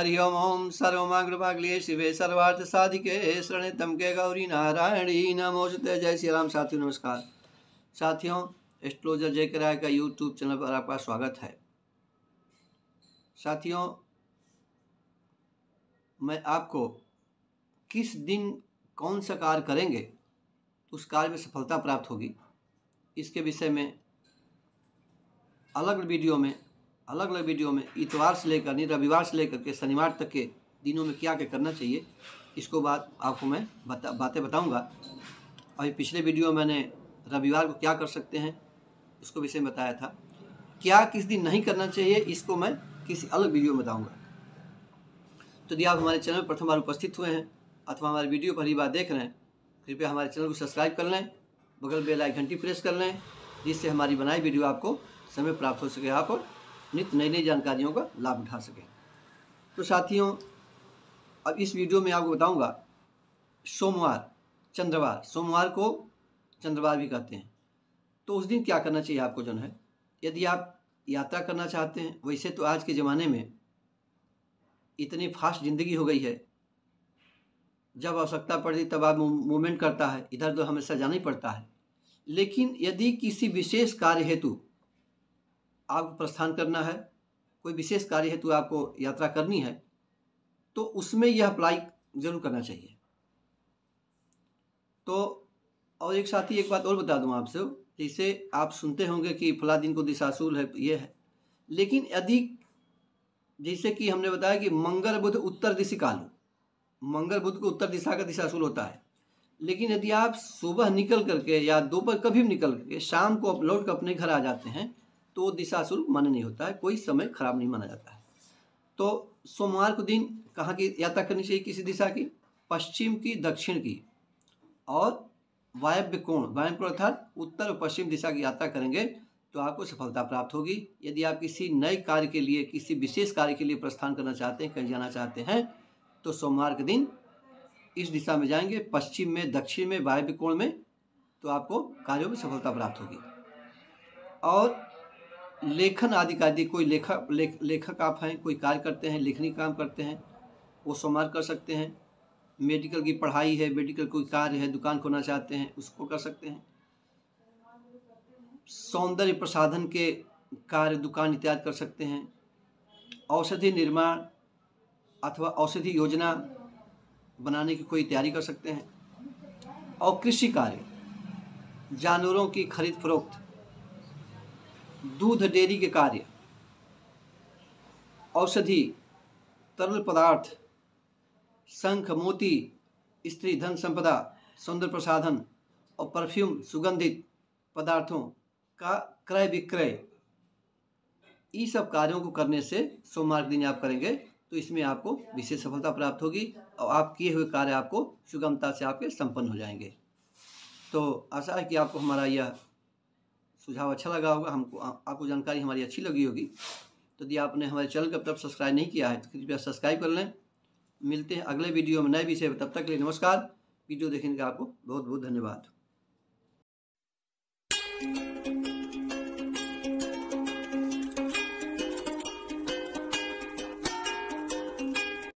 हरि ओम ओम सर्वमाग्रभाग्लिये शिवे सर्वार्थ साधिके शरण तमके गौरी नारायणी नमोस्ते जय श्री राम साथियों नमस्कार साथियों एस्ट्रोलॉजर जय किराय का यूट्यूब चैनल पर आपका स्वागत है साथियों मैं आपको किस दिन कौन सा कार्य करेंगे उस कार्य में सफलता प्राप्त होगी इसके विषय में अलग वीडियो में अलग अलग वीडियो में इतवार से लेकर नहीं रविवार से लेकर के शनिवार तक के दिनों में क्या क्या करना चाहिए इसको बात आपको मैं बता बातें बताऊँगा अभी पिछले वीडियो मैंने रविवार को क्या कर सकते हैं उसको विषय में बताया था क्या किस दिन नहीं करना चाहिए इसको मैं किसी अलग वीडियो में बताऊँगा तो यदि आप हमारे चैनल पर प्रथम बार उपस्थित हुए हैं अथवा हमारे वीडियो पहली बार देख रहे हैं कृपया हमारे चैनल को सब्सक्राइब कर लें बगल बेल आई घंटी प्रेस कर लें जिससे हमारी बनाई वीडियो आपको समय प्राप्त हो सके आप नित नई नई जानकारियों का लाभ उठा सकें तो साथियों अब इस वीडियो में आपको बताऊंगा सोमवार चंद्रवार सोमवार को चंद्रवार भी कहते हैं तो उस दिन क्या करना चाहिए आपको जो है यदि आप यात्रा करना चाहते हैं वैसे तो आज के ज़माने में इतनी फास्ट ज़िंदगी हो गई है जब आवश्यकता पड़ती तब आप मूवमेंट करता है इधर उधर तो हमेशा जाना ही पड़ता है लेकिन यदि किसी विशेष कार्य हेतु आपको प्रस्थान करना है कोई विशेष कार्य हेतु आपको यात्रा करनी है तो उसमें यह अप्लाई जरूर करना चाहिए तो और एक साथ ही एक बात और बता दूं आपसे जैसे आप सुनते होंगे कि फला दिन को दिशासूल है ये है लेकिन यदि जैसे कि हमने बताया कि मंगल बुध उत्तर दिशा काल मंगल बुध को उत्तर दिशा का दिशासूल होता है लेकिन यदि आप सुबह निकल करके या दोपहर कभी निकल करके शाम को आप लौट कर अपने घर आ जाते हैं तो दिशा शुल्क मान्य नहीं होता है कोई समय खराब नहीं माना जाता है तो सोमवार को दिन कहाँ की यात्रा करनी चाहिए किसी दिशा की पश्चिम की दक्षिण की और वायव्य कोण वायव्य कोण अर्थात उत्तर और पश्चिम दिशा की यात्रा करेंगे तो आपको सफलता प्राप्त होगी यदि आप किसी नए कार्य के लिए किसी विशेष कार्य के लिए प्रस्थान करना चाहते हैं कहीं जाना चाहते हैं तो सोमवार के दिन इस दिशा में जाएंगे पश्चिम में दक्षिण में वायव्य कोण में तो आपको कार्यों में सफलता प्राप्त होगी और लेखन आदि का यदि कोई लेखक लेख, लेखक आप हैं कोई कार्य करते हैं लेखनी काम करते हैं वो सोमवार कर सकते हैं मेडिकल की पढ़ाई है मेडिकल कोई कार्य है दुकान खोलना चाहते हैं उसको कर सकते हैं सौंदर्य प्रसाधन के कार्य दुकान इत्यादि कर सकते हैं औषधि निर्माण अथवा औषधि योजना बनाने की कोई तैयारी कर सकते हैं और कृषि कार्य जानवरों की खरीद फरोख्त दूध डेयरी के कार्य औषधि तरल पदार्थ शंख मोती स्त्री धन संपदा सौंदर्य प्रसाधन और परफ्यूम सुगंधित पदार्थों का क्रय विक्रय ई सब कार्यों को करने से सोमवार दिन आप करेंगे तो इसमें आपको विशेष सफलता प्राप्त होगी और आप किए हुए कार्य आपको सुगमता से आपके संपन्न हो जाएंगे तो आशा है कि आपको हमारा यह सुझाव अच्छा लगा होगा हमको आपको जानकारी हमारी अच्छी लगी होगी तो यदि आपने हमारे चैनल को अब तक सब्सक्राइब नहीं किया है तो कृपया सब्सक्राइब कर लें मिलते हैं अगले वीडियो में नए विषय पर तब तक के लिए नमस्कार वीडियो देखने का आपको बहुत बहुत धन्यवाद